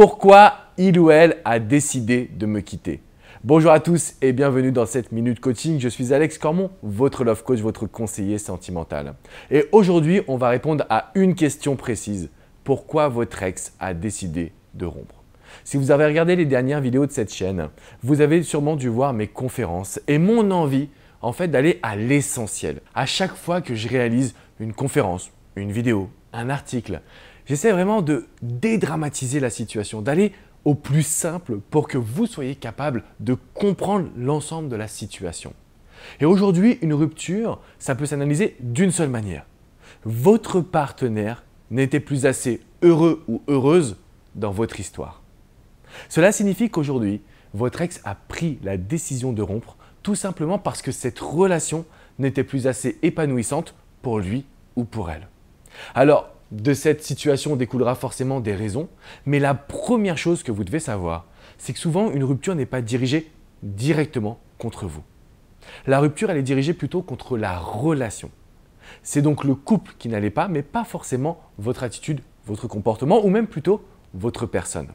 pourquoi il ou elle a décidé de me quitter. Bonjour à tous et bienvenue dans cette minute coaching. Je suis Alex Cormon, votre love coach, votre conseiller sentimental. Et aujourd'hui, on va répondre à une question précise. Pourquoi votre ex a décidé de rompre si vous avez regardé les dernières vidéos de cette chaîne, vous avez sûrement dû voir mes conférences et mon envie en fait d'aller à l'essentiel. À chaque fois que je réalise une conférence, une vidéo, un article, J'essaie vraiment de dédramatiser la situation, d'aller au plus simple pour que vous soyez capable de comprendre l'ensemble de la situation. Et aujourd'hui, une rupture, ça peut s'analyser d'une seule manière. Votre partenaire n'était plus assez heureux ou heureuse dans votre histoire. Cela signifie qu'aujourd'hui, votre ex a pris la décision de rompre tout simplement parce que cette relation n'était plus assez épanouissante pour lui ou pour elle. Alors, de cette situation découlera forcément des raisons, mais la première chose que vous devez savoir, c'est que souvent une rupture n'est pas dirigée directement contre vous. La rupture, elle est dirigée plutôt contre la relation. C'est donc le couple qui n'allait pas, mais pas forcément votre attitude, votre comportement, ou même plutôt votre personne.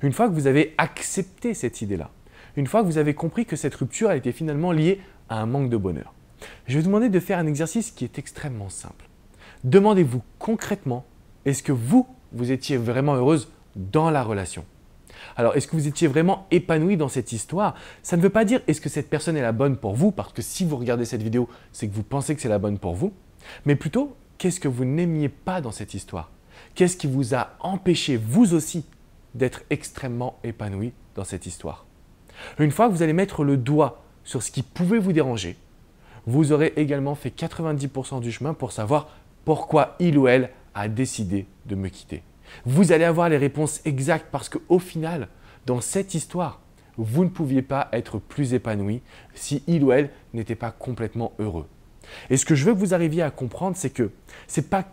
Une fois que vous avez accepté cette idée-là, une fois que vous avez compris que cette rupture, a été finalement liée à un manque de bonheur, je vais vous demander de faire un exercice qui est extrêmement simple. Demandez-vous concrètement, est-ce que vous, vous étiez vraiment heureuse dans la relation alors, est-ce que vous étiez vraiment épanoui dans cette histoire Ça ne veut pas dire est-ce que cette personne est la bonne pour vous, parce que si vous regardez cette vidéo, c'est que vous pensez que c'est la bonne pour vous, mais plutôt qu'est-ce que vous n'aimiez pas dans cette histoire Qu'est-ce qui vous a empêché, vous aussi, d'être extrêmement épanoui dans cette histoire Une fois que vous allez mettre le doigt sur ce qui pouvait vous déranger, vous aurez également fait 90% du chemin pour savoir pourquoi il ou elle a décidé de me quitter. Vous allez avoir les réponses exactes parce qu'au final, dans cette histoire, vous ne pouviez pas être plus épanoui si il ou elle n'était pas complètement heureux. Et ce que je veux que vous arriviez à comprendre, c'est que ce n'est pas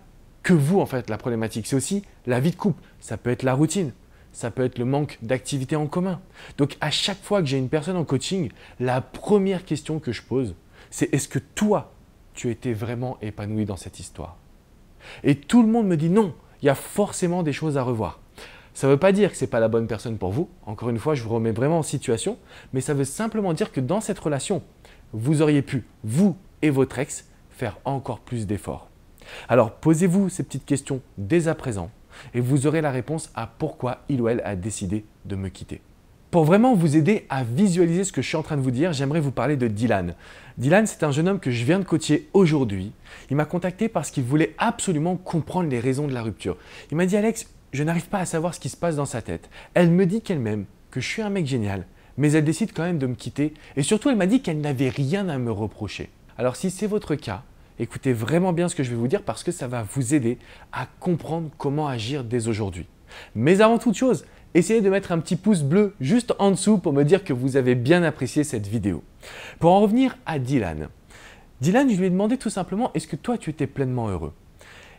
que vous en fait la problématique, c'est aussi la vie de couple. Ça peut être la routine, ça peut être le manque d'activité en commun. Donc à chaque fois que j'ai une personne en coaching, la première question que je pose, c'est est-ce que toi, tu étais vraiment épanoui dans cette histoire. Et tout le monde me dit non, il y a forcément des choses à revoir. Ça ne veut pas dire que ce n'est pas la bonne personne pour vous. Encore une fois, je vous remets vraiment en situation. Mais ça veut simplement dire que dans cette relation, vous auriez pu, vous et votre ex, faire encore plus d'efforts. Alors posez-vous ces petites questions dès à présent et vous aurez la réponse à pourquoi il ou elle a décidé de me quitter. Pour vraiment vous aider à visualiser ce que je suis en train de vous dire, j'aimerais vous parler de Dylan. Dylan, c'est un jeune homme que je viens de coacher aujourd'hui. Il m'a contacté parce qu'il voulait absolument comprendre les raisons de la rupture. Il m'a dit Alex, je n'arrive pas à savoir ce qui se passe dans sa tête. Elle me dit qu'elle m'aime, que je suis un mec génial, mais elle décide quand même de me quitter. Et surtout, elle m'a dit qu'elle n'avait rien à me reprocher. Alors si c'est votre cas, écoutez vraiment bien ce que je vais vous dire parce que ça va vous aider à comprendre comment agir dès aujourd'hui. Mais avant toute chose, essayez de mettre un petit pouce bleu juste en dessous pour me dire que vous avez bien apprécié cette vidéo. Pour en revenir à Dylan. Dylan, je lui ai demandé tout simplement est-ce que toi tu étais pleinement heureux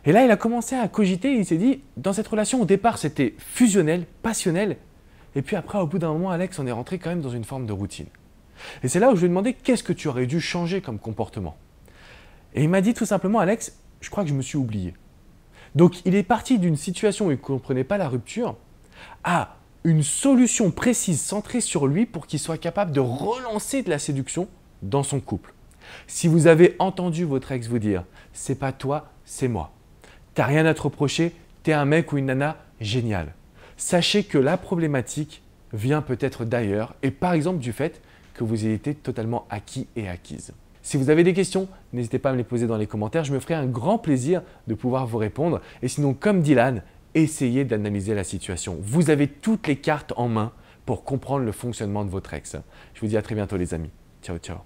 Et là, il a commencé à cogiter et il s'est dit dans cette relation au départ, c'était fusionnel, passionnel et puis après au bout d'un moment, Alex, on est rentré quand même dans une forme de routine. Et c'est là où je lui ai demandé qu'est-ce que tu aurais dû changer comme comportement. Et il m'a dit tout simplement Alex, je crois que je me suis oublié. Donc il est parti d'une situation où il ne comprenait pas la rupture à une solution précise centrée sur lui pour qu'il soit capable de relancer de la séduction dans son couple. Si vous avez entendu votre ex vous dire c'est pas toi, c'est moi, t'as rien à te reprocher, t'es un mec ou une nana génial, sachez que la problématique vient peut-être d'ailleurs et par exemple du fait que vous ayez été totalement acquis et acquise. Si vous avez des questions, n'hésitez pas à me les poser dans les commentaires, je me ferai un grand plaisir de pouvoir vous répondre. Et sinon, comme Dylan, essayez d'analyser la situation. Vous avez toutes les cartes en main pour comprendre le fonctionnement de votre ex. Je vous dis à très bientôt les amis. Ciao, ciao.